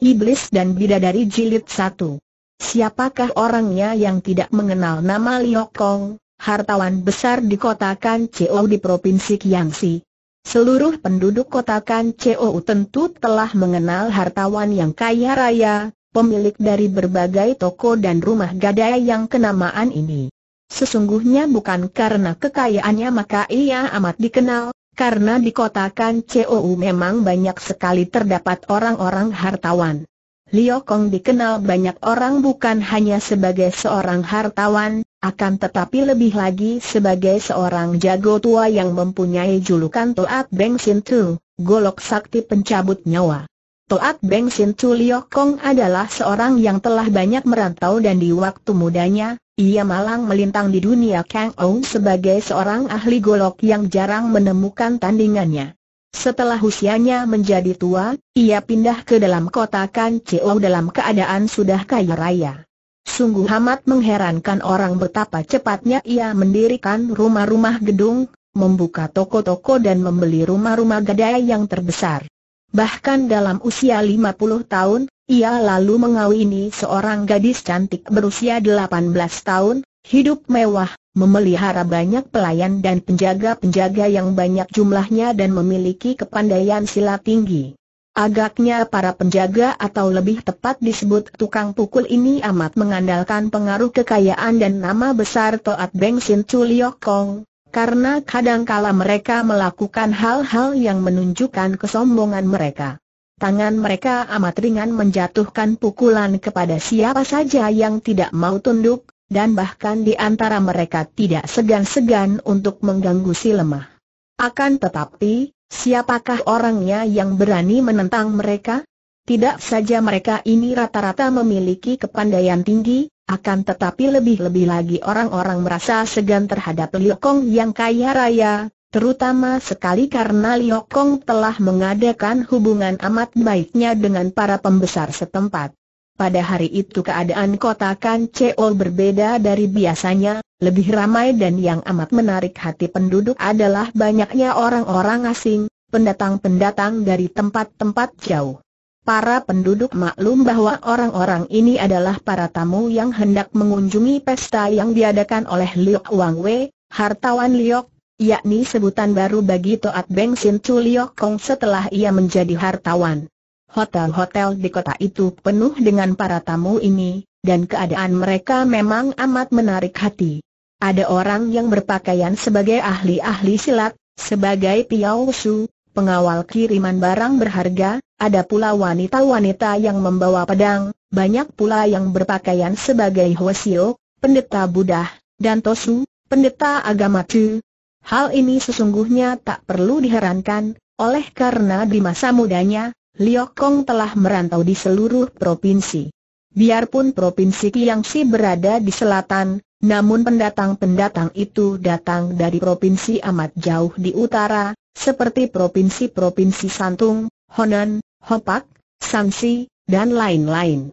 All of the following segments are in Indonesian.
Iblis dan Bidadari Jilid 1 Siapakah orangnya yang tidak mengenal nama Liokong, hartawan besar di kota Kancou di Provinsi Kiangsi? Seluruh penduduk kota Kancou tentu telah mengenal hartawan yang kaya raya, pemilik dari berbagai toko dan rumah gadai yang kenamaan ini. Sesungguhnya bukan karena kekayaannya maka ia amat dikenal, karena di kota kan Chou memang banyak sekali terdapat orang-orang hartawan. Liu Kong dikenal banyak orang bukan hanya sebagai seorang hartawan, akan tetapi lebih lagi sebagai seorang jago tua yang mempunyai julukan Toat Beng Sin Tu, golok sakti pencabut nyawa. Toat Beng Sin Tu Liu Kong adalah seorang yang telah banyak merantau dan di waktu mudanya, ia malang melintang di dunia Kang Ou sebagai seorang ahli golok yang jarang menemukan tandingannya. Setelah usianya menjadi tua, ia pindah ke dalam kota Kang Chou dalam keadaan sudah kaya raya. Sungguh amat mengherankan orang betapa cepatnya ia mendirikan rumah-rumah gedung, membuka toko-toko dan membeli rumah-rumah gadai yang terbesar. Bahkan dalam usia 50 tahun, ia lalu mengawini seorang gadis cantik berusia 18 tahun, hidup mewah, memelihara banyak pelayan dan penjaga-penjaga yang banyak jumlahnya dan memiliki kepandaian silat tinggi. Agaknya para penjaga atau lebih tepat disebut tukang pukul ini amat mengandalkan pengaruh kekayaan dan nama besar Toat Beng Sin Kong, karena kadangkala mereka melakukan hal-hal yang menunjukkan kesombongan mereka. Tangan mereka amat ringan menjatuhkan pukulan kepada siapa saja yang tidak mau tunduk, dan bahkan di antara mereka tidak segan-segan untuk mengganggu si lemah. Akan tetapi, siapakah orangnya yang berani menentang mereka? Tidak saja mereka ini rata-rata memiliki kepandaian tinggi, akan tetapi lebih-lebih lagi orang-orang merasa segan terhadap Liu Kong yang kaya raya, terutama sekali karena Liokong telah mengadakan hubungan amat baiknya dengan para pembesar setempat. Pada hari itu keadaan kota Kan Cheol berbeda dari biasanya, lebih ramai dan yang amat menarik hati penduduk adalah banyaknya orang-orang asing, pendatang-pendatang dari tempat-tempat jauh. Para penduduk maklum bahwa orang-orang ini adalah para tamu yang hendak mengunjungi pesta yang diadakan oleh Liok Wang Wei, hartawan Liok yakni sebutan baru bagi Toat Beng Sin Chu Liok Kong setelah ia menjadi hartawan. Hotel-hotel di kota itu penuh dengan para tamu ini, dan keadaan mereka memang amat menarik hati. Ada orang yang berpakaian sebagai ahli-ahli silat, sebagai Piao Su, pengawal kiriman barang berharga, ada pula wanita-wanita yang membawa pedang, banyak pula yang berpakaian sebagai Hwasio, pendeta Buddha, dan Tosu, pendeta agama tu. Hal ini sesungguhnya tak perlu diherankan, oleh karena di masa mudanya, Liokong telah merantau di seluruh provinsi. Biarpun provinsi Kiangsi berada di selatan, namun pendatang-pendatang itu datang dari provinsi amat jauh di utara, seperti provinsi-provinsi Santung, Honan, Hopak, Sansi, dan lain-lain.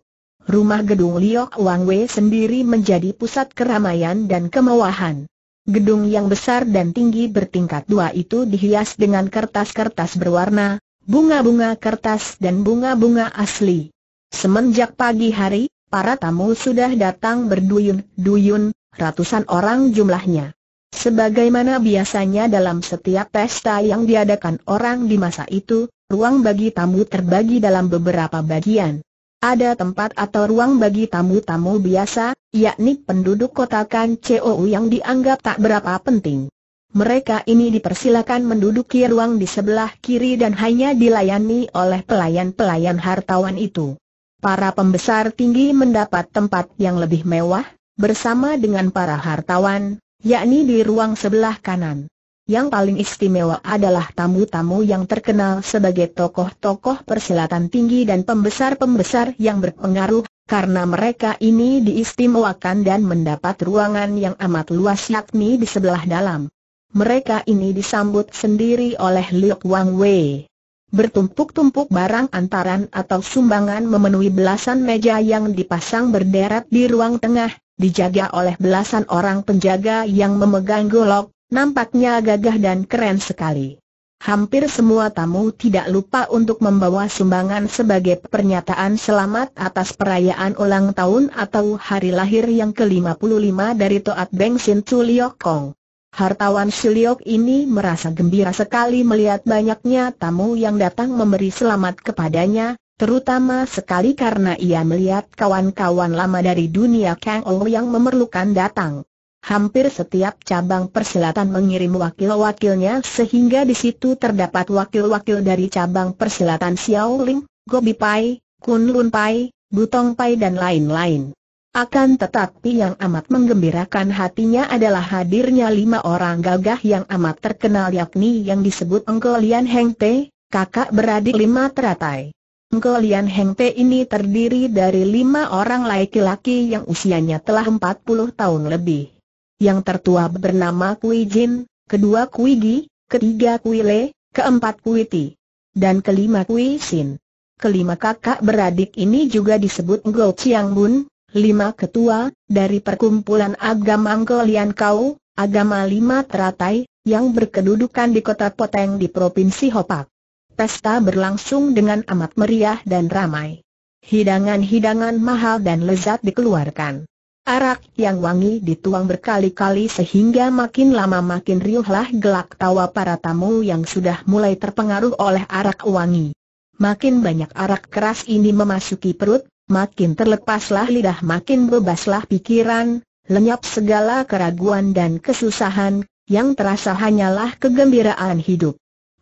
Rumah gedung Liok Wangwe sendiri menjadi pusat keramaian dan kemewahan. Gedung yang besar dan tinggi bertingkat dua itu dihias dengan kertas-kertas berwarna, bunga-bunga kertas dan bunga-bunga asli. Semenjak pagi hari, para tamu sudah datang berduyun-duyun, ratusan orang jumlahnya. Sebagaimana biasanya dalam setiap pesta yang diadakan orang di masa itu, ruang bagi tamu terbagi dalam beberapa bagian. Ada tempat atau ruang bagi tamu-tamu biasa, yakni penduduk kota kan Chou yang dianggap tak berapa penting. Mereka ini dipersilakan menduduki ruang di sebelah kiri dan hanya dilayani oleh pelayan-pelayan hartawan itu. Para pembesar tinggi mendapat tempat yang lebih mewah, bersama dengan para hartawan, yakni di ruang sebelah kanan. Yang paling istimewa adalah tamu-tamu yang terkenal sebagai tokoh-tokoh persilatan tinggi dan pembesar-pembesar yang berpengaruh karena mereka ini diistimewakan dan mendapat ruangan yang amat luas yakni di sebelah dalam. Mereka ini disambut sendiri oleh Liu Wang Wei. Bertumpuk-tumpuk barang antaran atau sumbangan memenuhi belasan meja yang dipasang berderet di ruang tengah, dijaga oleh belasan orang penjaga yang memegang golok, nampaknya gagah dan keren sekali. Hampir semua tamu tidak lupa untuk membawa sumbangan sebagai pernyataan selamat atas perayaan ulang tahun atau hari lahir yang ke-55 dari Toat Beng Sin Liok Kong. Hartawan Suliok ini merasa gembira sekali melihat banyaknya tamu yang datang memberi selamat kepadanya, terutama sekali karena ia melihat kawan-kawan lama dari dunia Kang Ong yang memerlukan datang hampir setiap cabang persilatan mengirim wakil-wakilnya sehingga di situ terdapat wakil-wakil dari cabang persilatan Xiaoling, Gobi Pai, Kunlun Pai, Butong Pai dan lain-lain. Akan tetapi yang amat menggembirakan hatinya adalah hadirnya lima orang gagah yang amat terkenal yakni yang disebut Engko Lian Heng Te, kakak beradik lima teratai. Engko Lian Heng Te ini terdiri dari lima orang laki-laki yang usianya telah empat puluh tahun lebih yang tertua bernama Kui Jin, kedua Kui Gi, ketiga Kui Le, keempat Kui Ti, dan kelima Kui Sin. Kelima kakak beradik ini juga disebut Ngo Chiang Bun, lima ketua, dari perkumpulan agama Angkolian Kau, agama lima teratai, yang berkedudukan di kota Poteng di Provinsi Hopak. Pesta berlangsung dengan amat meriah dan ramai. Hidangan-hidangan mahal dan lezat dikeluarkan. Arak yang wangi dituang berkali-kali sehingga makin lama makin riuhlah gelak tawa para tamu yang sudah mulai terpengaruh oleh arak wangi. Makin banyak arak keras ini memasuki perut, makin terlepaslah lidah makin bebaslah pikiran, lenyap segala keraguan dan kesusahan, yang terasa hanyalah kegembiraan hidup.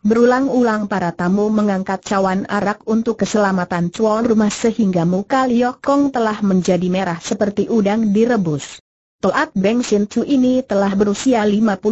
Berulang-ulang para tamu mengangkat cawan arak untuk keselamatan cuan rumah sehingga muka Liok Kong telah menjadi merah seperti udang direbus. Toat Beng Sin Chu ini telah berusia 55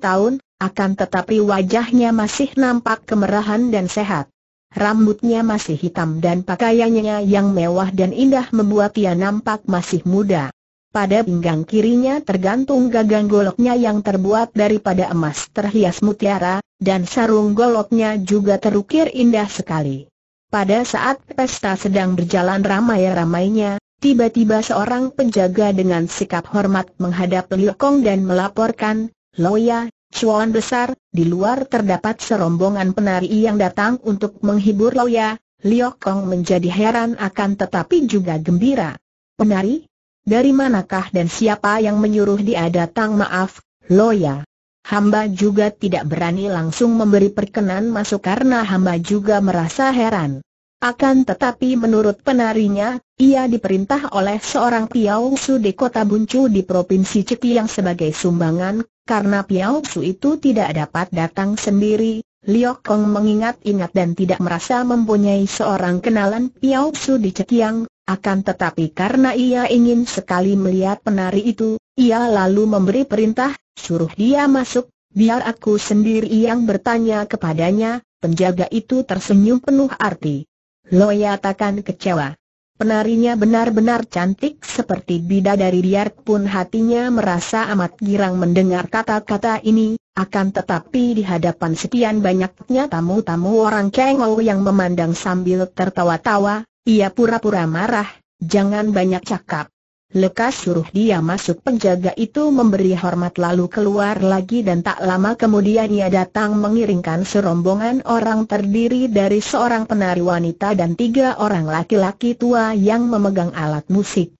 tahun, akan tetapi wajahnya masih nampak kemerahan dan sehat. Rambutnya masih hitam dan pakaiannya yang mewah dan indah membuat ia nampak masih muda. Pada pinggang kirinya tergantung gagang goloknya yang terbuat daripada emas terhias mutiara, dan sarung goloknya juga terukir indah sekali. Pada saat pesta sedang berjalan ramai-ramainya, tiba-tiba seorang penjaga dengan sikap hormat menghadap Liu Kong dan melaporkan, Loya, Chuan besar, di luar terdapat serombongan penari yang datang untuk menghibur Loya, Liu Kong menjadi heran akan tetapi juga gembira. Penari? Dari manakah dan siapa yang menyuruh dia datang maaf, Loya? Hamba juga tidak berani langsung memberi perkenan masuk karena hamba juga merasa heran. Akan tetapi menurut penarinya, ia diperintah oleh seorang Piao Su di kota Buncu di Provinsi Cepi yang sebagai sumbangan, karena Piao Su itu tidak dapat datang sendiri, Liok Kong mengingat-ingat dan tidak merasa mempunyai seorang kenalan Piao Su di Cekiang, akan tetapi karena ia ingin sekali melihat penari itu, ia lalu memberi perintah, suruh dia masuk, biar aku sendiri yang bertanya kepadanya, penjaga itu tersenyum penuh arti. Loya takkan kecewa. Penarinya benar-benar cantik seperti bidadari pun hatinya merasa amat girang mendengar kata-kata ini, akan tetapi di hadapan sekian banyaknya tamu-tamu orang cengol yang memandang sambil tertawa-tawa, ia pura-pura marah, jangan banyak cakap. Lekas suruh dia masuk penjaga itu memberi hormat lalu keluar lagi dan tak lama kemudian ia datang mengiringkan serombongan orang terdiri dari seorang penari wanita dan tiga orang laki-laki tua yang memegang alat musik.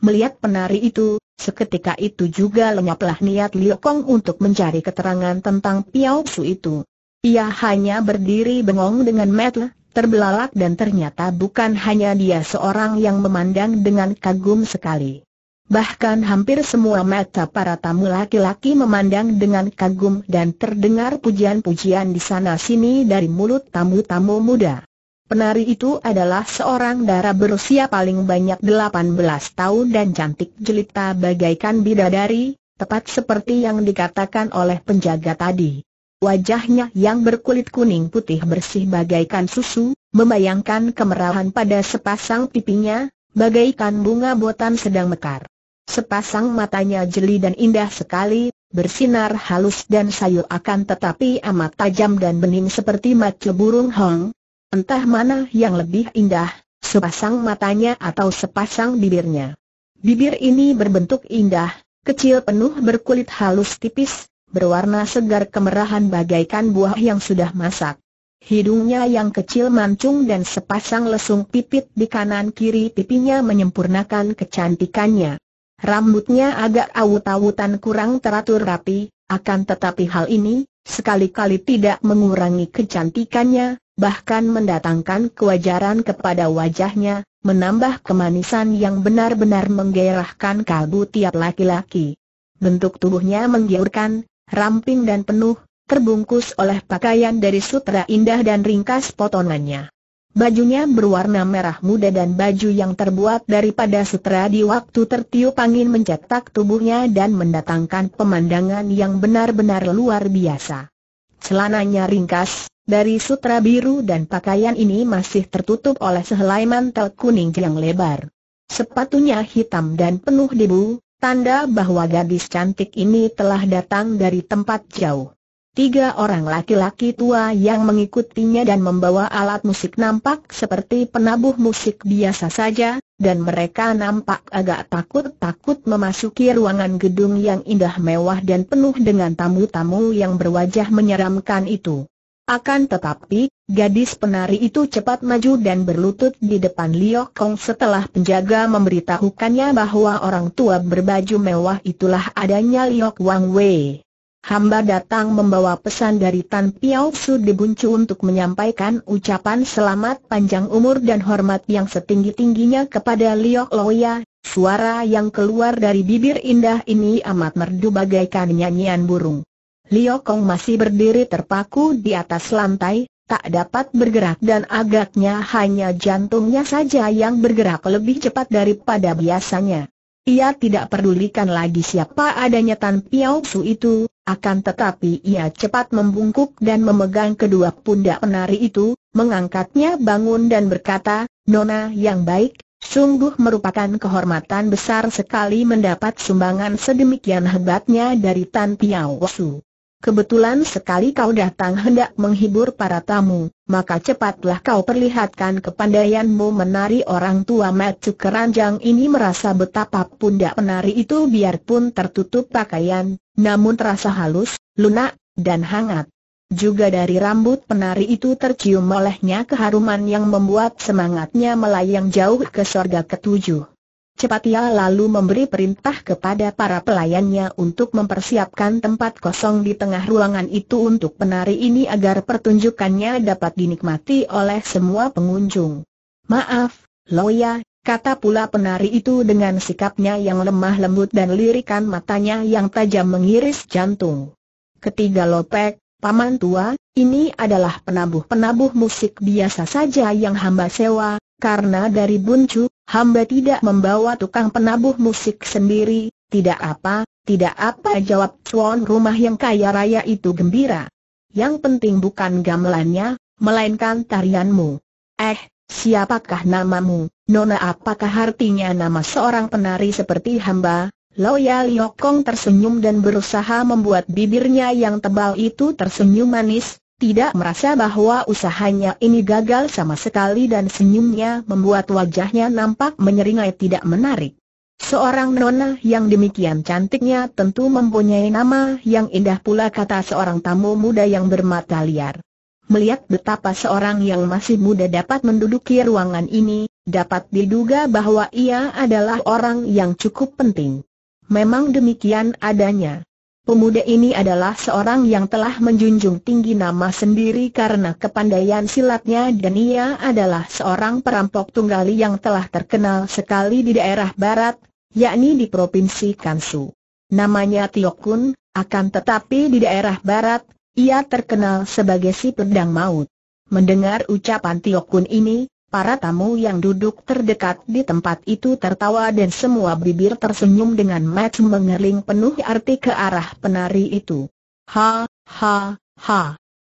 Melihat penari itu, seketika itu juga lenyaplah niat Liu Kong untuk mencari keterangan tentang Piao Su itu. Ia hanya berdiri bengong dengan metel, terbelalak dan ternyata bukan hanya dia seorang yang memandang dengan kagum sekali. Bahkan hampir semua mata para tamu laki-laki memandang dengan kagum dan terdengar pujian-pujian di sana-sini dari mulut tamu-tamu muda. Penari itu adalah seorang darah berusia paling banyak 18 tahun dan cantik jelita bagaikan bidadari, tepat seperti yang dikatakan oleh penjaga tadi. Wajahnya yang berkulit kuning putih bersih bagaikan susu, membayangkan kemerahan pada sepasang pipinya, bagaikan bunga botan sedang mekar. Sepasang matanya jeli dan indah sekali, bersinar halus dan sayu akan tetapi amat tajam dan bening seperti mata burung hong. Entah mana yang lebih indah, sepasang matanya atau sepasang bibirnya. Bibir ini berbentuk indah, kecil penuh berkulit halus tipis, berwarna segar kemerahan bagaikan buah yang sudah masak. Hidungnya yang kecil mancung dan sepasang lesung pipit di kanan kiri pipinya menyempurnakan kecantikannya. Rambutnya agak awut-awutan kurang teratur rapi, akan tetapi hal ini, sekali-kali tidak mengurangi kecantikannya, bahkan mendatangkan kewajaran kepada wajahnya, menambah kemanisan yang benar-benar menggairahkan kalbu tiap laki-laki. Bentuk tubuhnya menggiurkan, ramping dan penuh, terbungkus oleh pakaian dari sutra indah dan ringkas potongannya. Bajunya berwarna merah muda dan baju yang terbuat daripada sutra di waktu tertiup angin mencetak tubuhnya dan mendatangkan pemandangan yang benar-benar luar biasa. Celananya ringkas, dari sutra biru dan pakaian ini masih tertutup oleh sehelai mantel kuning yang lebar. Sepatunya hitam dan penuh debu, Tanda bahwa gadis cantik ini telah datang dari tempat jauh. Tiga orang laki-laki tua yang mengikutinya dan membawa alat musik nampak seperti penabuh musik biasa saja, dan mereka nampak agak takut-takut memasuki ruangan gedung yang indah mewah dan penuh dengan tamu-tamu yang berwajah menyeramkan itu. Akan tetapi, Gadis penari itu cepat maju dan berlutut di depan Liok Kong setelah penjaga memberitahukannya bahwa orang tua berbaju mewah itulah adanya Liok Wang Wei. Hamba datang membawa pesan dari Tan Piao Su di Buncu untuk menyampaikan ucapan selamat panjang umur dan hormat yang setinggi-tingginya kepada Liok Loya. Suara yang keluar dari bibir indah ini amat merdu bagaikan nyanyian burung. Liok Kong masih berdiri terpaku di atas lantai, tak dapat bergerak dan agaknya hanya jantungnya saja yang bergerak lebih cepat daripada biasanya. Ia tidak pedulikan lagi siapa adanya Tan Piao Su itu, akan tetapi ia cepat membungkuk dan memegang kedua pundak penari itu, mengangkatnya bangun dan berkata, Nona yang baik, sungguh merupakan kehormatan besar sekali mendapat sumbangan sedemikian hebatnya dari Tan Piao Su. Kebetulan sekali kau datang hendak menghibur para tamu, maka cepatlah kau perlihatkan kepandaianmu menari orang tua Macu Keranjang ini merasa betapa pundak penari itu biarpun tertutup pakaian, namun terasa halus, lunak, dan hangat. Juga dari rambut penari itu tercium olehnya keharuman yang membuat semangatnya melayang jauh ke sorga ketujuh. Cepat ia lalu memberi perintah kepada para pelayannya untuk mempersiapkan tempat kosong di tengah ruangan itu untuk penari ini agar pertunjukannya dapat dinikmati oleh semua pengunjung. Maaf, Loya, kata pula penari itu dengan sikapnya yang lemah lembut dan lirikan matanya yang tajam mengiris jantung. Ketiga Lopek, Paman Tua, ini adalah penabuh-penabuh musik biasa saja yang hamba sewa, karena dari Buncu, hamba tidak membawa tukang penabuh musik sendiri, tidak apa, tidak apa jawab cuan rumah yang kaya raya itu gembira. Yang penting bukan gamelannya, melainkan tarianmu. Eh, siapakah namamu, nona apakah artinya nama seorang penari seperti hamba? Loya Liokong tersenyum dan berusaha membuat bibirnya yang tebal itu tersenyum manis, tidak merasa bahwa usahanya ini gagal sama sekali dan senyumnya membuat wajahnya nampak menyeringai tidak menarik. Seorang nona yang demikian cantiknya tentu mempunyai nama yang indah pula kata seorang tamu muda yang bermata liar. Melihat betapa seorang yang masih muda dapat menduduki ruangan ini, dapat diduga bahwa ia adalah orang yang cukup penting. Memang demikian adanya. Pemuda ini adalah seorang yang telah menjunjung tinggi nama sendiri karena kepandaian silatnya dan ia adalah seorang perampok tunggali yang telah terkenal sekali di daerah barat, yakni di Provinsi Kansu. Namanya Tiokun, akan tetapi di daerah barat, ia terkenal sebagai si pedang maut. Mendengar ucapan Tiokun ini, Para tamu yang duduk terdekat di tempat itu tertawa dan semua bibir tersenyum dengan match mengering penuh arti ke arah penari itu. Ha, ha, ha.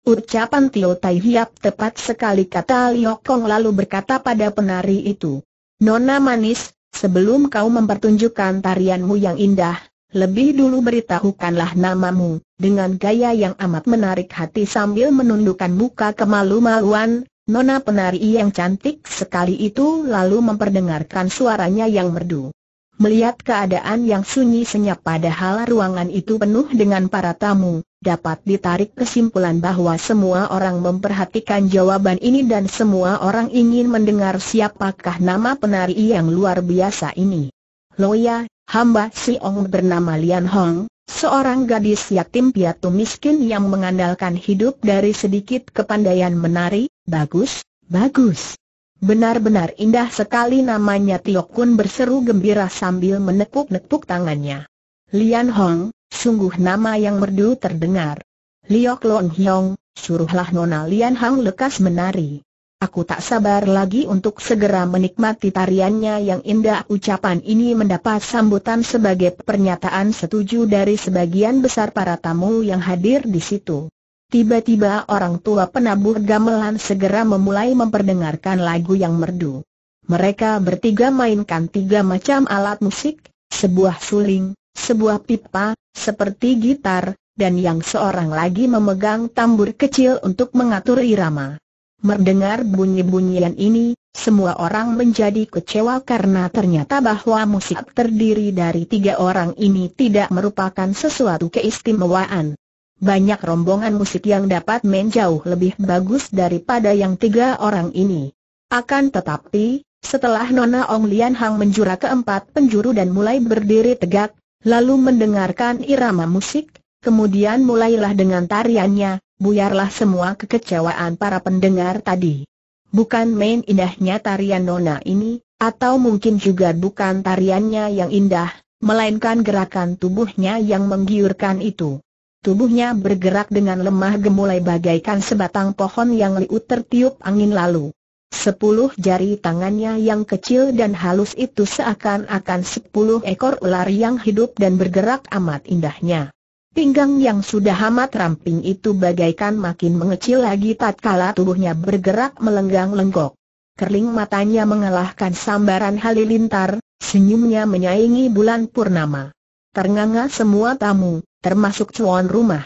Ucapan Tio Tai Hiap tepat sekali kata Liokong lalu berkata pada penari itu. Nona manis, sebelum kau mempertunjukkan tarianmu yang indah, lebih dulu beritahukanlah namamu, dengan gaya yang amat menarik hati sambil menundukkan muka kemalu-maluan, Nona penari yang cantik sekali itu lalu memperdengarkan suaranya yang merdu. Melihat keadaan yang sunyi senyap padahal ruangan itu penuh dengan para tamu, dapat ditarik kesimpulan bahwa semua orang memperhatikan jawaban ini dan semua orang ingin mendengar siapakah nama penari yang luar biasa ini. Loya, hamba Si Ong bernama Lian Hong, seorang gadis yatim piatu miskin yang mengandalkan hidup dari sedikit kepandaian menari, Bagus, bagus. Benar-benar indah sekali namanya Tio Kun berseru gembira sambil menepuk-nepuk tangannya. Lian Hong, sungguh nama yang merdu terdengar. Liok Long Hiong, suruhlah Nona Lian Hong lekas menari. Aku tak sabar lagi untuk segera menikmati tariannya yang indah Ucapan ini mendapat sambutan sebagai pernyataan setuju dari sebagian besar para tamu yang hadir di situ Tiba-tiba orang tua penabur gamelan segera memulai memperdengarkan lagu yang merdu. Mereka bertiga mainkan tiga macam alat musik, sebuah suling, sebuah pipa, seperti gitar, dan yang seorang lagi memegang tambur kecil untuk mengatur irama. Mendengar bunyi-bunyian ini, semua orang menjadi kecewa karena ternyata bahwa musik terdiri dari tiga orang ini tidak merupakan sesuatu keistimewaan banyak rombongan musik yang dapat main jauh lebih bagus daripada yang tiga orang ini. Akan tetapi, setelah Nona Ong Lian Hang menjura keempat penjuru dan mulai berdiri tegak, lalu mendengarkan irama musik, kemudian mulailah dengan tariannya, buyarlah semua kekecewaan para pendengar tadi. Bukan main indahnya tarian Nona ini, atau mungkin juga bukan tariannya yang indah, melainkan gerakan tubuhnya yang menggiurkan itu. Tubuhnya bergerak dengan lemah gemulai bagaikan sebatang pohon yang liut tertiup angin lalu. Sepuluh jari tangannya yang kecil dan halus itu seakan-akan sepuluh ekor ular yang hidup dan bergerak amat indahnya. Pinggang yang sudah amat ramping itu bagaikan makin mengecil lagi tatkala tubuhnya bergerak melenggang-lenggok. Kerling matanya mengalahkan sambaran halilintar, senyumnya menyaingi bulan purnama. Ternganga semua tamu, termasuk cuan rumah.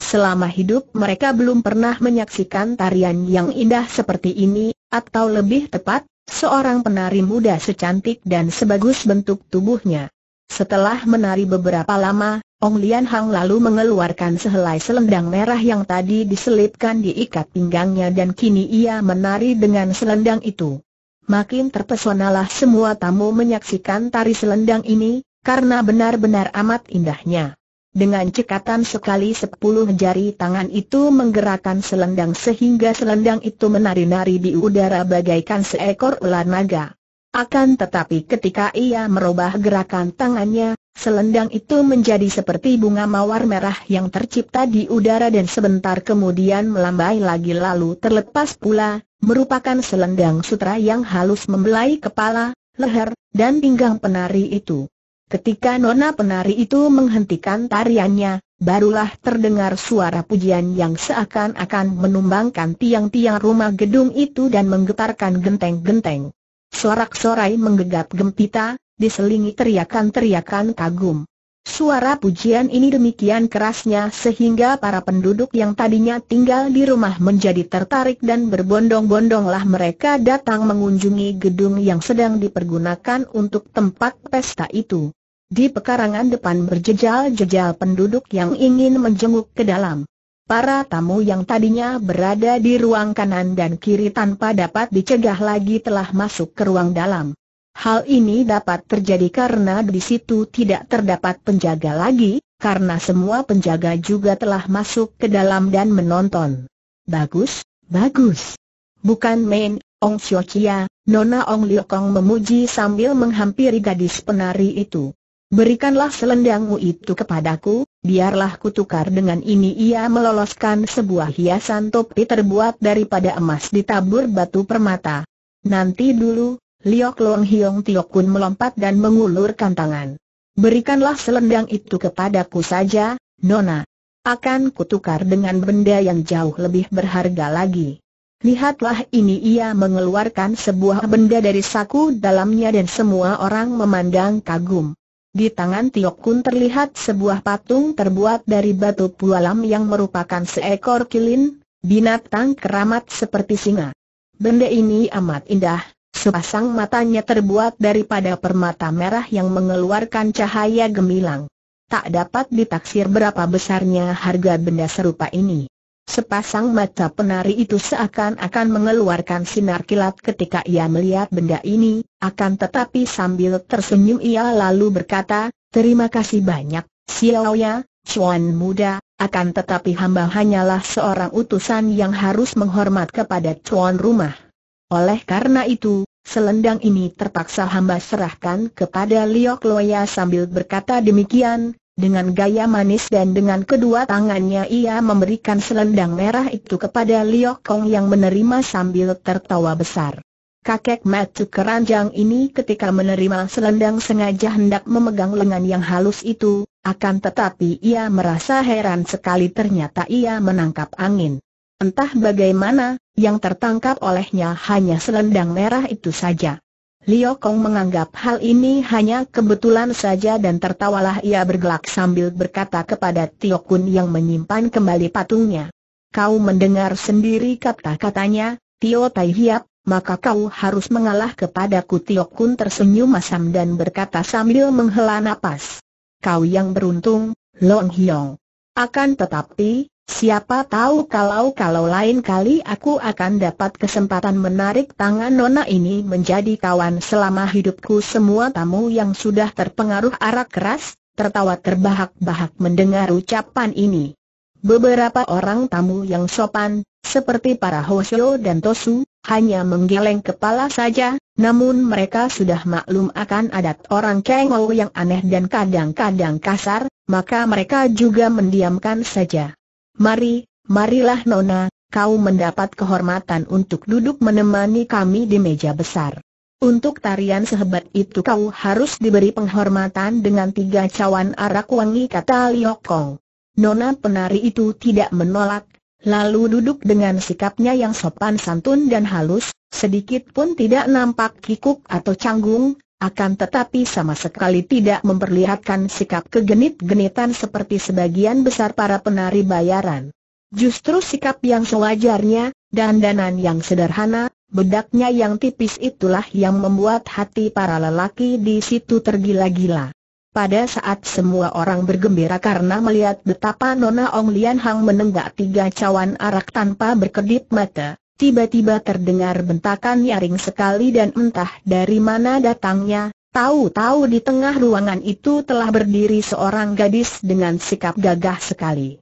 Selama hidup mereka belum pernah menyaksikan tarian yang indah seperti ini, atau lebih tepat, seorang penari muda secantik dan sebagus bentuk tubuhnya. Setelah menari beberapa lama, Ong Lian Hang lalu mengeluarkan sehelai selendang merah yang tadi diselipkan di ikat pinggangnya dan kini ia menari dengan selendang itu. Makin terpesonalah semua tamu menyaksikan tari selendang ini, karena benar-benar amat indahnya. Dengan cekatan sekali sepuluh jari tangan itu menggerakkan selendang sehingga selendang itu menari-nari di udara bagaikan seekor ular naga. Akan tetapi ketika ia merubah gerakan tangannya, selendang itu menjadi seperti bunga mawar merah yang tercipta di udara dan sebentar kemudian melambai lagi lalu terlepas pula, merupakan selendang sutra yang halus membelai kepala, leher, dan pinggang penari itu. Ketika nona penari itu menghentikan tariannya, barulah terdengar suara pujian yang seakan-akan menumbangkan tiang-tiang rumah gedung itu dan menggetarkan genteng-genteng. Sorak-sorai menggegap gempita, diselingi teriakan-teriakan kagum. Suara pujian ini demikian kerasnya sehingga para penduduk yang tadinya tinggal di rumah menjadi tertarik dan berbondong-bondonglah mereka datang mengunjungi gedung yang sedang dipergunakan untuk tempat pesta itu. Di pekarangan depan berjejal-jejal penduduk yang ingin menjenguk ke dalam. Para tamu yang tadinya berada di ruang kanan dan kiri tanpa dapat dicegah lagi telah masuk ke ruang dalam. Hal ini dapat terjadi karena di situ tidak terdapat penjaga lagi, karena semua penjaga juga telah masuk ke dalam dan menonton. Bagus, bagus. Bukan main, Ong Xiu Chia, Nona Ong Liu Kong memuji sambil menghampiri gadis penari itu. Berikanlah selendangmu itu kepadaku, biarlah kutukar dengan ini ia meloloskan sebuah hiasan topi terbuat daripada emas ditabur batu permata. Nanti dulu, Liok Long Hiong Tiok Kun melompat dan mengulurkan tangan. Berikanlah selendang itu kepadaku saja, Nona. Akan kutukar dengan benda yang jauh lebih berharga lagi. Lihatlah ini ia mengeluarkan sebuah benda dari saku dalamnya dan semua orang memandang kagum. Di tangan Tiok Kun terlihat sebuah patung terbuat dari batu pualam yang merupakan seekor kilin, binatang keramat seperti singa. Benda ini amat indah, Sepasang matanya terbuat daripada permata merah yang mengeluarkan cahaya gemilang. Tak dapat ditaksir berapa besarnya harga benda serupa ini. Sepasang mata penari itu seakan-akan mengeluarkan sinar kilat ketika ia melihat benda ini, akan tetapi sambil tersenyum ia lalu berkata, Terima kasih banyak, Xiaoya, Chuan muda, akan tetapi hamba hanyalah seorang utusan yang harus menghormat kepada Chuan rumah. Oleh karena itu, selendang ini terpaksa hamba serahkan kepada Liok Loya sambil berkata demikian, dengan gaya manis dan dengan kedua tangannya ia memberikan selendang merah itu kepada Liok Kong yang menerima sambil tertawa besar. Kakek Matu Keranjang ini ketika menerima selendang sengaja hendak memegang lengan yang halus itu, akan tetapi ia merasa heran sekali ternyata ia menangkap angin. Entah bagaimana, yang tertangkap olehnya hanya selendang merah itu saja. Liu Kong menganggap hal ini hanya kebetulan saja dan tertawalah ia bergelak sambil berkata kepada Tio Kun yang menyimpan kembali patungnya. Kau mendengar sendiri kata-katanya, Tio Tai Hiap, maka kau harus mengalah kepadaku Tio Kun tersenyum masam dan berkata sambil menghela nafas. Kau yang beruntung, Long Hiong. Akan tetapi, Siapa tahu kalau-kalau lain kali aku akan dapat kesempatan menarik tangan Nona ini menjadi kawan selama hidupku Semua tamu yang sudah terpengaruh arak keras, tertawa terbahak-bahak mendengar ucapan ini Beberapa orang tamu yang sopan, seperti para Hoshio dan Tosu, hanya menggeleng kepala saja, namun mereka sudah maklum akan adat orang Kengou yang aneh dan kadang-kadang kasar, maka mereka juga mendiamkan saja Mari, marilah Nona, kau mendapat kehormatan untuk duduk menemani kami di meja besar. Untuk tarian sehebat itu kau harus diberi penghormatan dengan tiga cawan arak wangi kata Liokong. Nona penari itu tidak menolak, lalu duduk dengan sikapnya yang sopan santun dan halus, sedikit pun tidak nampak kikuk atau canggung, akan tetapi sama sekali tidak memperlihatkan sikap kegenit-genitan seperti sebagian besar para penari bayaran. Justru sikap yang sewajarnya, dandanan yang sederhana, bedaknya yang tipis itulah yang membuat hati para lelaki di situ tergila-gila. Pada saat semua orang bergembira karena melihat betapa Nona Ong Lian Hang menenggak tiga cawan arak tanpa berkedip mata, Tiba-tiba terdengar bentakan nyaring sekali dan entah dari mana datangnya, tahu-tahu di tengah ruangan itu telah berdiri seorang gadis dengan sikap gagah sekali.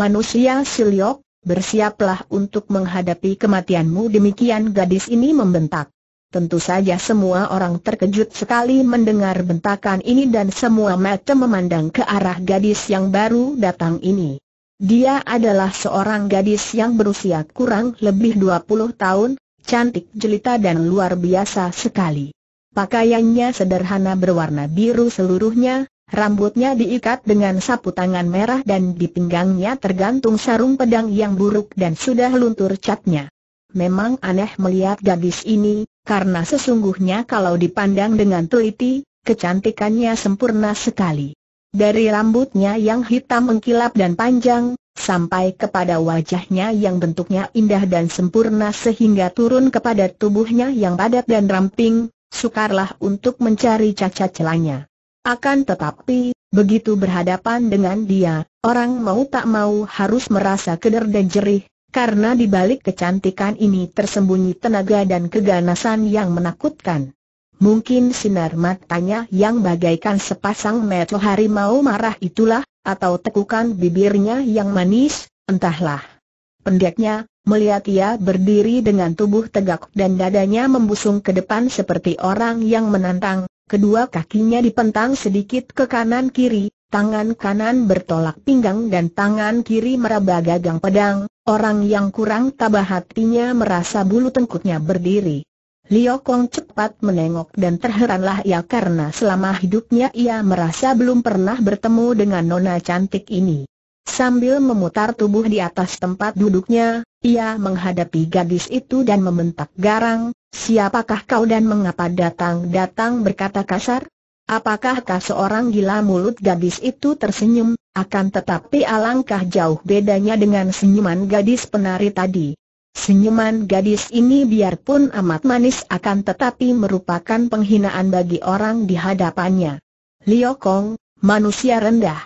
Manusia siliok, bersiaplah untuk menghadapi kematianmu demikian gadis ini membentak. Tentu saja semua orang terkejut sekali mendengar bentakan ini dan semua mata memandang ke arah gadis yang baru datang ini. Dia adalah seorang gadis yang berusia kurang lebih 20 tahun, cantik jelita dan luar biasa sekali. Pakaiannya sederhana berwarna biru seluruhnya, rambutnya diikat dengan sapu tangan merah dan di pinggangnya tergantung sarung pedang yang buruk dan sudah luntur catnya. Memang aneh melihat gadis ini, karena sesungguhnya kalau dipandang dengan teliti, kecantikannya sempurna sekali. Dari rambutnya yang hitam mengkilap dan panjang, sampai kepada wajahnya yang bentuknya indah dan sempurna sehingga turun kepada tubuhnya yang padat dan ramping, sukarlah untuk mencari cacat celanya. Akan tetapi, begitu berhadapan dengan dia, orang mau tak mau harus merasa keder dan jerih, karena di balik kecantikan ini tersembunyi tenaga dan keganasan yang menakutkan. Mungkin sinar matanya yang bagaikan sepasang mata harimau marah itulah, atau tekukan bibirnya yang manis, entahlah. Pendeknya, melihat ia berdiri dengan tubuh tegak dan dadanya membusung ke depan seperti orang yang menantang, kedua kakinya dipentang sedikit ke kanan kiri, tangan kanan bertolak pinggang dan tangan kiri meraba gagang pedang, orang yang kurang tabah hatinya merasa bulu tengkuknya berdiri. Liu Kong cepat menengok dan terheranlah ia karena selama hidupnya ia merasa belum pernah bertemu dengan nona cantik ini. Sambil memutar tubuh di atas tempat duduknya, ia menghadapi gadis itu dan membentak garang, siapakah kau dan mengapa datang-datang berkata kasar? Apakah kau seorang gila mulut gadis itu tersenyum, akan tetapi alangkah jauh bedanya dengan senyuman gadis penari tadi. Senyuman gadis ini biarpun amat manis akan tetapi merupakan penghinaan bagi orang di hadapannya. Liu Kong, manusia rendah.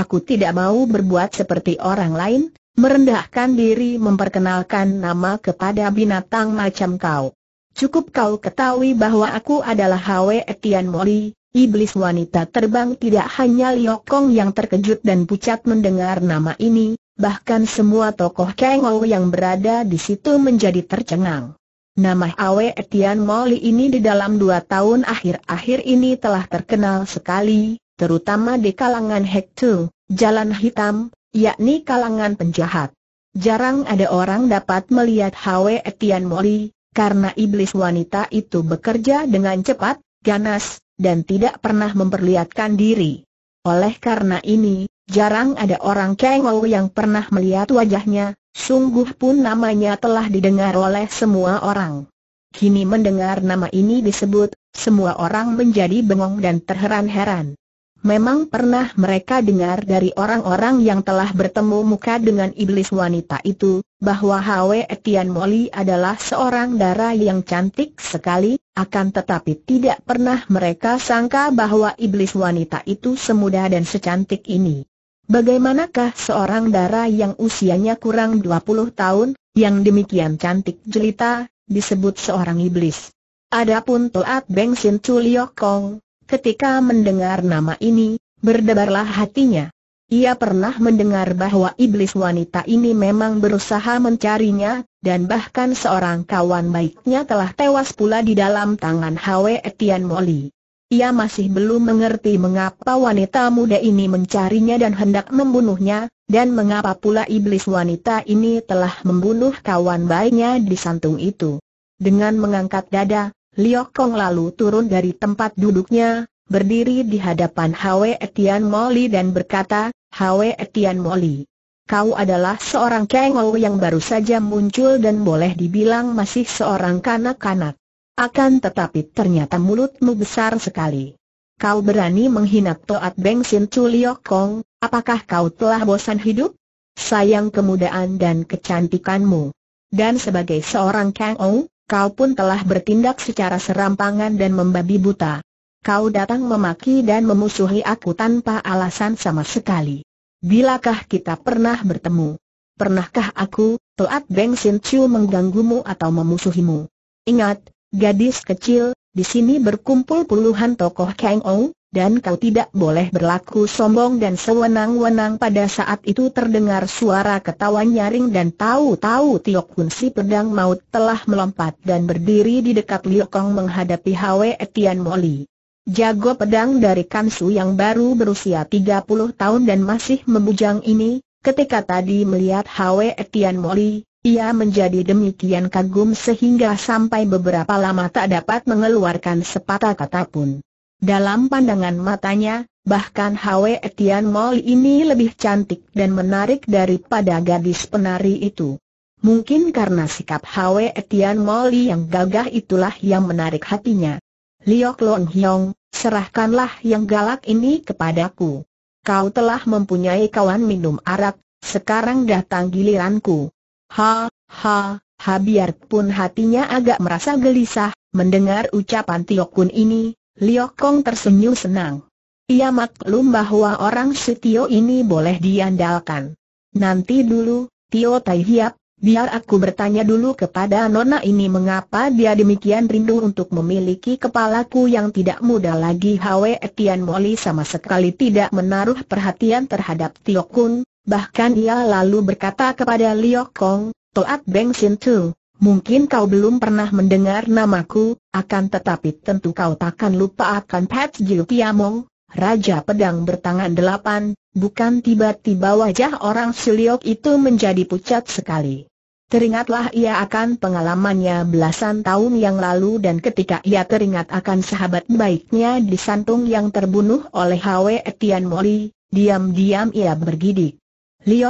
Aku tidak mau berbuat seperti orang lain, merendahkan diri memperkenalkan nama kepada binatang macam kau. Cukup kau ketahui bahwa aku adalah Hwe Etian Moli, iblis wanita terbang tidak hanya Liu Kong yang terkejut dan pucat mendengar nama ini, bahkan semua tokoh Kang Ou yang berada di situ menjadi tercengang. Nama Awe Etian Moli ini di dalam dua tahun akhir-akhir ini telah terkenal sekali, terutama di kalangan Hektu, Jalan Hitam, yakni kalangan penjahat. Jarang ada orang dapat melihat Awe Etian Moli, karena iblis wanita itu bekerja dengan cepat, ganas, dan tidak pernah memperlihatkan diri. Oleh karena ini, Jarang ada orang Kengou yang pernah melihat wajahnya, sungguh pun namanya telah didengar oleh semua orang. Kini mendengar nama ini disebut, semua orang menjadi bengong dan terheran-heran. Memang pernah mereka dengar dari orang-orang yang telah bertemu muka dengan iblis wanita itu, bahwa Hwe Etian Moli adalah seorang darah yang cantik sekali, akan tetapi tidak pernah mereka sangka bahwa iblis wanita itu semudah dan secantik ini. Bagaimanakah seorang dara yang usianya kurang 20 tahun, yang demikian cantik jelita, disebut seorang iblis? Adapun Toat Beng Sin Kong, ketika mendengar nama ini, berdebarlah hatinya. Ia pernah mendengar bahwa iblis wanita ini memang berusaha mencarinya, dan bahkan seorang kawan baiknya telah tewas pula di dalam tangan Hwe Etian Moli. Ia masih belum mengerti mengapa wanita muda ini mencarinya dan hendak membunuhnya, dan mengapa pula iblis wanita ini telah membunuh kawan baiknya di santung itu. Dengan mengangkat dada, Liok Kong lalu turun dari tempat duduknya, berdiri di hadapan Hwe Etian Moli dan berkata, Hwe Etian Moli, kau adalah seorang kengol yang baru saja muncul dan boleh dibilang masih seorang kanak-kanak. Akan tetapi ternyata mulutmu besar sekali. Kau berani menghina Toat Beng Sin Chu Liok Kong, apakah kau telah bosan hidup? Sayang kemudaan dan kecantikanmu. Dan sebagai seorang Kang Ou, kau pun telah bertindak secara serampangan dan membabi buta. Kau datang memaki dan memusuhi aku tanpa alasan sama sekali. Bilakah kita pernah bertemu? Pernahkah aku, Toat Beng Sin Chu mengganggumu atau memusuhimu? Ingat, Gadis kecil, di sini berkumpul puluhan tokoh Kang Ou, dan kau tidak boleh berlaku sombong dan sewenang-wenang pada saat itu terdengar suara ketawa nyaring dan tahu-tahu Tiok Hun si pedang maut telah melompat dan berdiri di dekat Liu Kong menghadapi Hwe Etian Moli. Jago pedang dari Kansu yang baru berusia 30 tahun dan masih membujang ini, ketika tadi melihat Hwe Etian Moli, ia menjadi demikian kagum sehingga sampai beberapa lama tak dapat mengeluarkan sepatah kata pun. Dalam pandangan matanya, bahkan Hwe Etian Mol ini lebih cantik dan menarik daripada gadis penari itu. Mungkin karena sikap Hwe Etian Mol yang gagah itulah yang menarik hatinya. Liok Long Hyong, serahkanlah yang galak ini kepadaku. Kau telah mempunyai kawan minum arak, sekarang datang giliranku. Ha, ha, ha biarpun hatinya agak merasa gelisah, mendengar ucapan Tio Kun ini, Liok Kong tersenyum senang. Ia maklum bahwa orang si Tio ini boleh diandalkan. Nanti dulu, Tio Tai Hiap, biar aku bertanya dulu kepada Nona ini mengapa dia demikian rindu untuk memiliki kepalaku yang tidak muda lagi Hwe Etian Moli sama sekali tidak menaruh perhatian terhadap Tio Kun, Bahkan ia lalu berkata kepada Liok Kong, Toat Beng Sin Tu, mungkin kau belum pernah mendengar namaku, akan tetapi tentu kau takkan lupa akan Pat Jiu Tiamong, Raja Pedang bertangan delapan, bukan tiba-tiba wajah orang Suliok itu menjadi pucat sekali. Teringatlah ia akan pengalamannya belasan tahun yang lalu dan ketika ia teringat akan sahabat baiknya di Santung yang terbunuh oleh Hwe Etian Moli, diam-diam ia bergidik.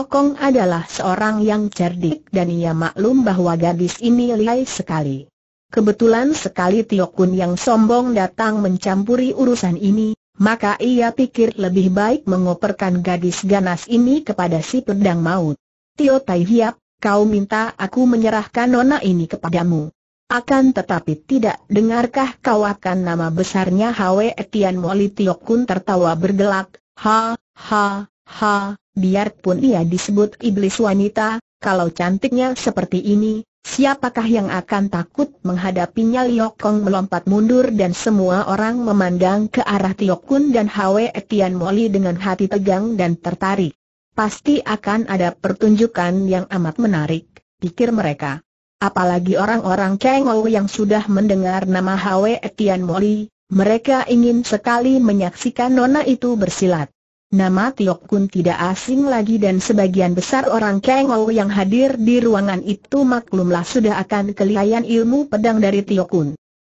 Kong adalah seorang yang cerdik dan ia maklum bahwa gadis ini lihai sekali. Kebetulan sekali Tio Kun yang sombong datang mencampuri urusan ini, maka ia pikir lebih baik mengoperkan gadis ganas ini kepada si pedang maut. Tio Tai Hiap, kau minta aku menyerahkan nona ini kepadamu. Akan tetapi tidak dengarkah kau akan nama besarnya Hwe Etian Moli Kun tertawa bergelak, ha, ha, Ha, biarpun ia disebut iblis wanita, kalau cantiknya seperti ini, siapakah yang akan takut menghadapinya Liok Kong melompat mundur dan semua orang memandang ke arah Tiok Kun dan Hwe Etian Moli dengan hati tegang dan tertarik. Pasti akan ada pertunjukan yang amat menarik, pikir mereka. Apalagi orang-orang Chengou yang sudah mendengar nama Hwe Etian Moli, mereka ingin sekali menyaksikan nona itu bersilat. Nama Tiok Kun tidak asing lagi dan sebagian besar orang Ou yang hadir di ruangan itu maklumlah sudah akan kelihayan ilmu pedang dari Tiok Kun.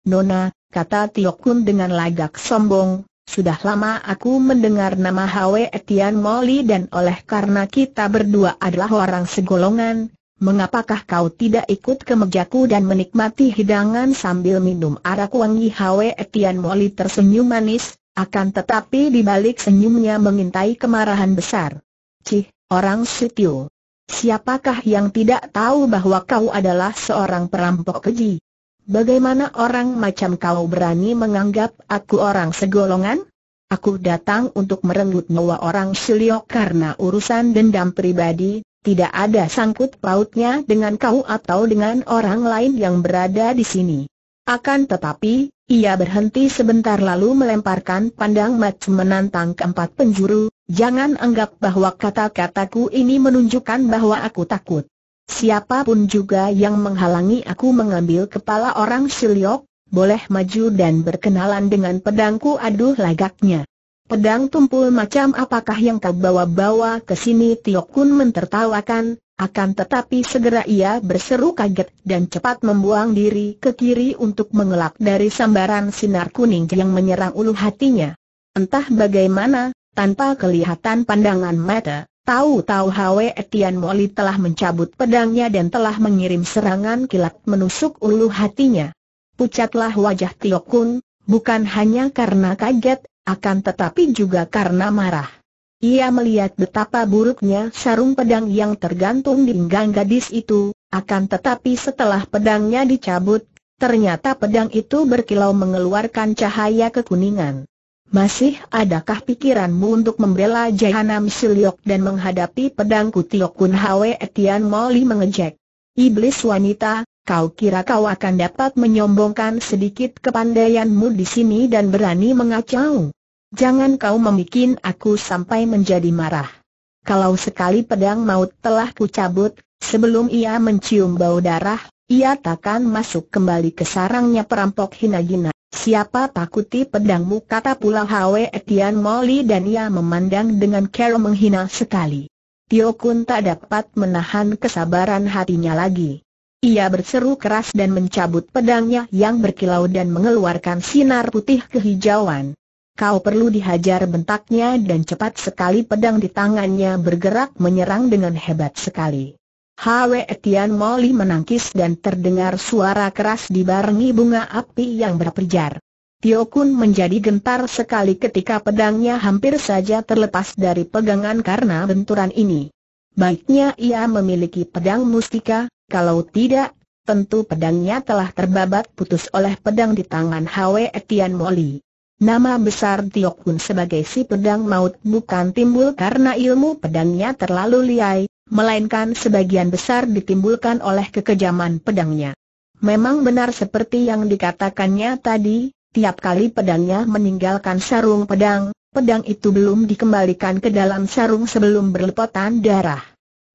Nona, kata Tiok Kun dengan lagak sombong, sudah lama aku mendengar nama Hwe Etian Moli dan oleh karena kita berdua adalah orang segolongan, mengapakah kau tidak ikut ke mejaku dan menikmati hidangan sambil minum arak wangi Hwe Etian Moli tersenyum manis, akan tetapi di balik senyumnya mengintai kemarahan besar. Cih, orang sipil. Siapakah yang tidak tahu bahwa kau adalah seorang perampok keji? Bagaimana orang macam kau berani menganggap aku orang segolongan? Aku datang untuk merenggut nyawa orang Silio karena urusan dendam pribadi, tidak ada sangkut pautnya dengan kau atau dengan orang lain yang berada di sini. Akan tetapi, ia berhenti sebentar lalu melemparkan pandang mat menantang keempat penjuru, jangan anggap bahwa kata-kataku ini menunjukkan bahwa aku takut. Siapapun juga yang menghalangi aku mengambil kepala orang Siliok, boleh maju dan berkenalan dengan pedangku aduh lagaknya. Pedang tumpul macam apakah yang kau bawa-bawa ke sini Tiok Kun mentertawakan, akan tetapi segera ia berseru kaget dan cepat membuang diri ke kiri untuk mengelak dari sambaran sinar kuning yang menyerang ulu hatinya. Entah bagaimana, tanpa kelihatan pandangan mata, tahu-tahu Hwe Etian Moli telah mencabut pedangnya dan telah mengirim serangan kilat menusuk ulu hatinya. Pucatlah wajah Tio Kun, bukan hanya karena kaget, akan tetapi juga karena marah. Ia melihat betapa buruknya sarung pedang yang tergantung di pinggang gadis itu, akan tetapi setelah pedangnya dicabut, ternyata pedang itu berkilau mengeluarkan cahaya kekuningan. Masih adakah pikiranmu untuk membela Jahanam Siliok dan menghadapi pedang Kutiok Kun Hwe Etian Moli mengejek? Iblis wanita, kau kira kau akan dapat menyombongkan sedikit kepandaianmu di sini dan berani mengacau? Jangan kau memikin aku sampai menjadi marah. Kalau sekali pedang maut telah kucabut, sebelum ia mencium bau darah, ia takkan masuk kembali ke sarangnya perampok hina-hina. Siapa takuti pedangmu kata pula Hwe Etian Moli dan ia memandang dengan care menghina sekali. Tio Kun tak dapat menahan kesabaran hatinya lagi. Ia berseru keras dan mencabut pedangnya yang berkilau dan mengeluarkan sinar putih kehijauan. Kau perlu dihajar bentaknya dan cepat sekali pedang di tangannya bergerak menyerang dengan hebat sekali. Hwe Etian Moli menangkis dan terdengar suara keras dibarengi bunga api yang berperjar. Tio Kun menjadi gentar sekali ketika pedangnya hampir saja terlepas dari pegangan karena benturan ini. Baiknya ia memiliki pedang mustika, kalau tidak, tentu pedangnya telah terbabat putus oleh pedang di tangan Hwe Etian Moli. Nama besar Tio Kun sebagai si pedang maut bukan timbul karena ilmu pedangnya terlalu liai, melainkan sebagian besar ditimbulkan oleh kekejaman pedangnya. Memang benar seperti yang dikatakannya tadi, tiap kali pedangnya meninggalkan sarung pedang, pedang itu belum dikembalikan ke dalam sarung sebelum berlepotan darah.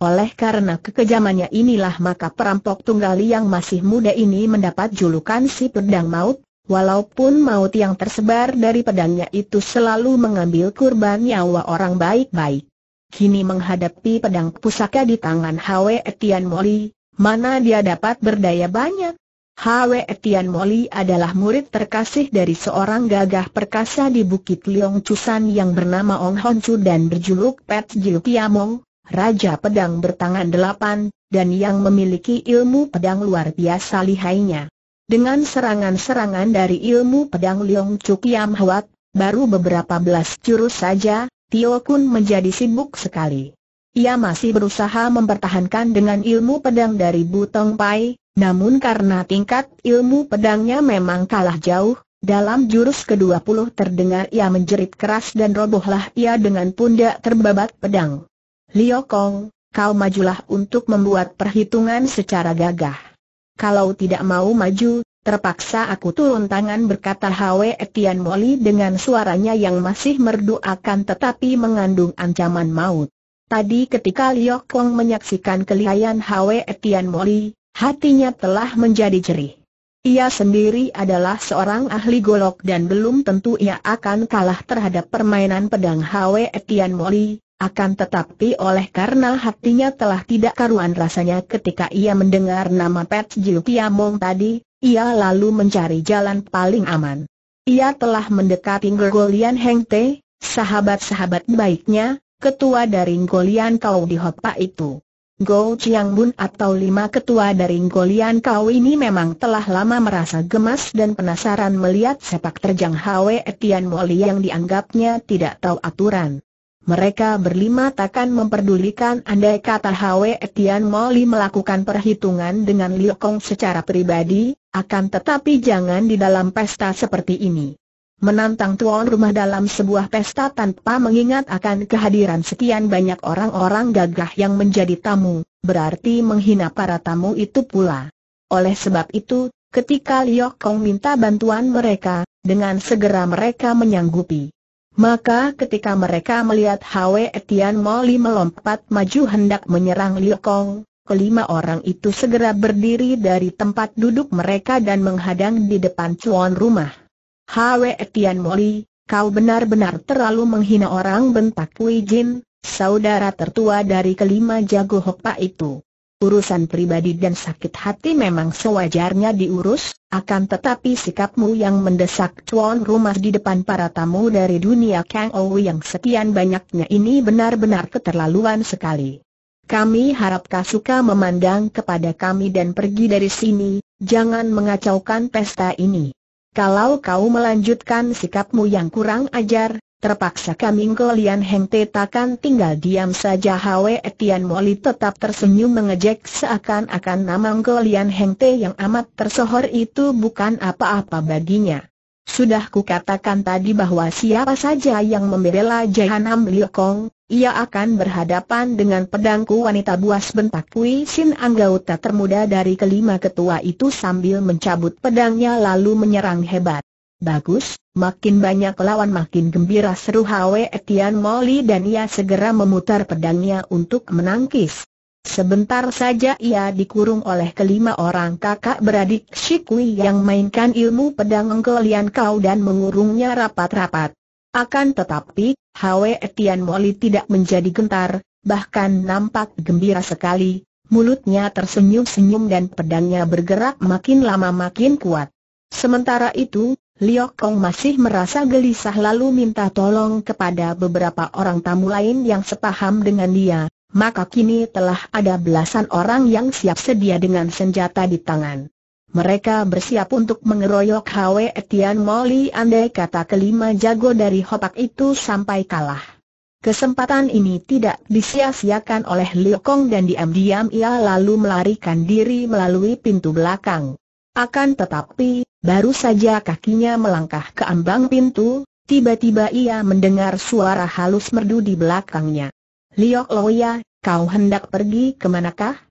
Oleh karena kekejamannya inilah maka perampok tunggali yang masih muda ini mendapat julukan si pedang maut, Walaupun maut yang tersebar dari pedangnya itu selalu mengambil kurban nyawa orang baik-baik. Kini menghadapi pedang pusaka di tangan Hwe Etian Moli, mana dia dapat berdaya banyak? Hwe Etian Moli adalah murid terkasih dari seorang gagah perkasa di Bukit Liong Cusan yang bernama Ong Hon Chu dan berjuluk Pet Jiu Tiamong, Raja Pedang Bertangan Delapan, dan yang memiliki ilmu pedang luar biasa lihainya. Dengan serangan-serangan dari ilmu pedang Liong Chuk Yam Hwat, baru beberapa belas jurus saja, Tio Kun menjadi sibuk sekali. Ia masih berusaha mempertahankan dengan ilmu pedang dari Butong Pai, namun karena tingkat ilmu pedangnya memang kalah jauh, dalam jurus ke-20 terdengar ia menjerit keras dan robohlah ia dengan pundak terbabat pedang. Liokong, kau majulah untuk membuat perhitungan secara gagah kalau tidak mau maju, terpaksa aku turun tangan berkata Hwe Tian Moli dengan suaranya yang masih merdu akan tetapi mengandung ancaman maut. Tadi ketika Liu Kong menyaksikan kelihayan Hwe Tian Moli, hatinya telah menjadi jerih. Ia sendiri adalah seorang ahli golok dan belum tentu ia akan kalah terhadap permainan pedang Hwe Tian Moli, akan tetapi oleh karena hatinya telah tidak karuan rasanya ketika ia mendengar nama Pet Jiu Piamong tadi, ia lalu mencari jalan paling aman. Ia telah mendekati Gergolian Heng Te, sahabat-sahabat baiknya, ketua dari Golian Kau di Hopa itu. Go Chiang Bun atau lima ketua dari Golian Kau ini memang telah lama merasa gemas dan penasaran melihat sepak terjang Hwe Etian Moli yang dianggapnya tidak tahu aturan mereka berlima takkan memperdulikan andai kata Hwe Etian Moli melakukan perhitungan dengan Liu Kong secara pribadi, akan tetapi jangan di dalam pesta seperti ini. Menantang tuan rumah dalam sebuah pesta tanpa mengingat akan kehadiran sekian banyak orang-orang gagah yang menjadi tamu, berarti menghina para tamu itu pula. Oleh sebab itu, ketika Liu Kong minta bantuan mereka, dengan segera mereka menyanggupi. Maka ketika mereka melihat Hwe Etian Moli melompat maju hendak menyerang Liu Kong, kelima orang itu segera berdiri dari tempat duduk mereka dan menghadang di depan cuan rumah. Hwe Etian Moli, kau benar-benar terlalu menghina orang bentak Wei Jin, saudara tertua dari kelima jago Hokpa itu. Urusan pribadi dan sakit hati memang sewajarnya diurus, akan tetapi sikapmu yang mendesak cuan rumah di depan para tamu dari dunia Kang Ou yang sekian banyaknya ini benar-benar keterlaluan sekali. Kami harap Kasuka memandang kepada kami dan pergi dari sini, jangan mengacaukan pesta ini. Kalau kau melanjutkan sikapmu yang kurang ajar, Terpaksa kami Ngolian Heng Te takkan tinggal diam saja Hwe Tian Moli tetap tersenyum mengejek seakan-akan nama Ngolian Heng Te yang amat tersohor itu bukan apa-apa baginya. Sudah kukatakan tadi bahwa siapa saja yang membela Jahanam Liokong, ia akan berhadapan dengan pedangku wanita buas bentak Kui Sin Anggauta termuda dari kelima ketua itu sambil mencabut pedangnya lalu menyerang hebat. Bagus, Makin banyak lawan makin gembira seru Hwe Etian Moli dan ia segera memutar pedangnya untuk menangkis. Sebentar saja ia dikurung oleh kelima orang kakak beradik Shikwi yang mainkan ilmu pedang enggolian kau dan mengurungnya rapat-rapat. Akan tetapi, Hwe Etian Moli tidak menjadi gentar, bahkan nampak gembira sekali, mulutnya tersenyum-senyum dan pedangnya bergerak makin lama makin kuat. Sementara itu, Liok Kong masih merasa gelisah lalu minta tolong kepada beberapa orang tamu lain yang sepaham dengan dia, maka kini telah ada belasan orang yang siap sedia dengan senjata di tangan. Mereka bersiap untuk mengeroyok Hwe Etian Moli andai kata kelima jago dari Hopak itu sampai kalah. Kesempatan ini tidak disia-siakan oleh Liu Kong dan diam-diam ia lalu melarikan diri melalui pintu belakang. Akan tetapi, baru saja kakinya melangkah ke ambang pintu, tiba-tiba ia mendengar suara halus merdu di belakangnya. Liok Loya, kau hendak pergi kemanakah?